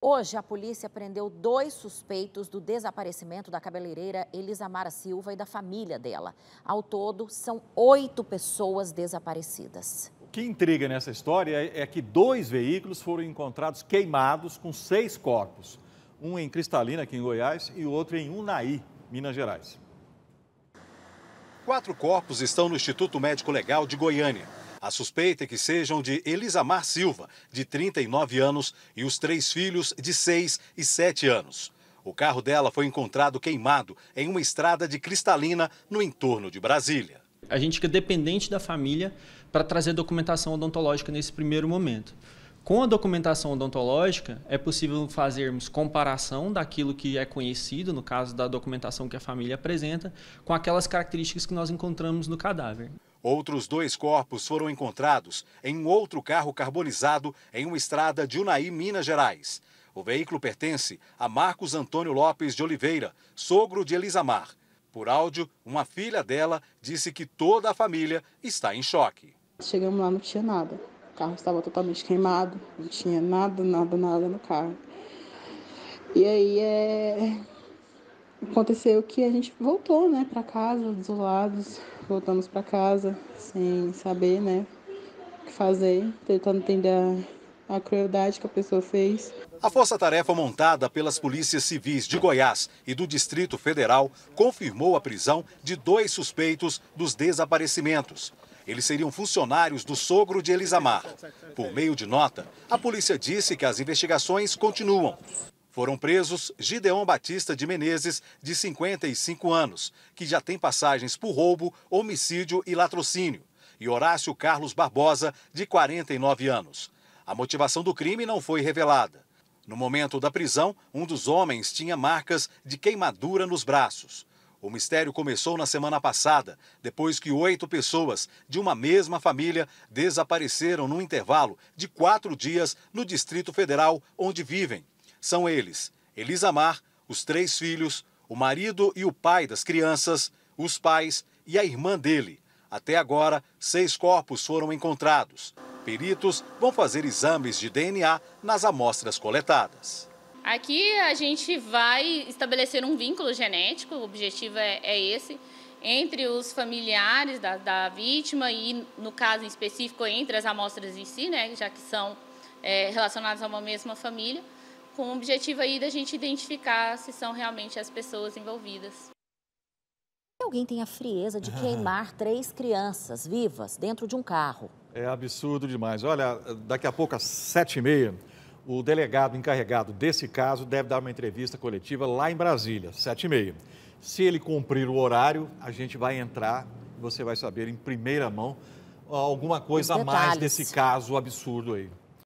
Hoje, a polícia prendeu dois suspeitos do desaparecimento da cabeleireira Elisamara Silva e da família dela. Ao todo, são oito pessoas desaparecidas. O que intriga nessa história é, é que dois veículos foram encontrados queimados com seis corpos. Um em Cristalina, aqui em Goiás, e outro em Unai, Minas Gerais. Quatro corpos estão no Instituto Médico Legal de Goiânia. A suspeita é que sejam de Elisamar Silva, de 39 anos, e os três filhos, de 6 e 7 anos. O carro dela foi encontrado queimado em uma estrada de cristalina no entorno de Brasília. A gente fica dependente da família para trazer documentação odontológica nesse primeiro momento. Com a documentação odontológica, é possível fazermos comparação daquilo que é conhecido, no caso da documentação que a família apresenta, com aquelas características que nós encontramos no cadáver. Outros dois corpos foram encontrados em um outro carro carbonizado em uma estrada de Unai, Minas Gerais. O veículo pertence a Marcos Antônio Lopes de Oliveira, sogro de Elisamar. Por áudio, uma filha dela disse que toda a família está em choque. Chegamos lá, não tinha nada. O carro estava totalmente queimado, não tinha nada, nada, nada no carro. E aí é aconteceu que a gente voltou, né, para casa, lados. voltamos para casa sem saber, né, o que fazer, tentando entender a, a crueldade que a pessoa fez. A força-tarefa montada pelas polícias civis de Goiás e do Distrito Federal confirmou a prisão de dois suspeitos dos desaparecimentos. Eles seriam funcionários do sogro de Elisamar. Por meio de nota, a polícia disse que as investigações continuam. Foram presos Gideon Batista de Menezes, de 55 anos, que já tem passagens por roubo, homicídio e latrocínio, e Horácio Carlos Barbosa, de 49 anos. A motivação do crime não foi revelada. No momento da prisão, um dos homens tinha marcas de queimadura nos braços. O mistério começou na semana passada, depois que oito pessoas de uma mesma família desapareceram num intervalo de quatro dias no Distrito Federal, onde vivem. São eles: Elisamar, os três filhos, o marido e o pai das crianças, os pais e a irmã dele. Até agora, seis corpos foram encontrados. Peritos vão fazer exames de DNA nas amostras coletadas. Aqui a gente vai estabelecer um vínculo genético, o objetivo é, é esse, entre os familiares da, da, vítima e, no caso em específico, entre as amostras em si, né, já que são é, relacionadas a uma mesma família com o objetivo aí da gente identificar se são realmente as pessoas envolvidas. Alguém tem a frieza de queimar três crianças vivas dentro de um carro. É absurdo demais. Olha, daqui a pouco, às sete e meia, o delegado encarregado desse caso deve dar uma entrevista coletiva lá em Brasília, sete e meia. Se ele cumprir o horário, a gente vai entrar e você vai saber em primeira mão alguma coisa a mais desse caso absurdo aí.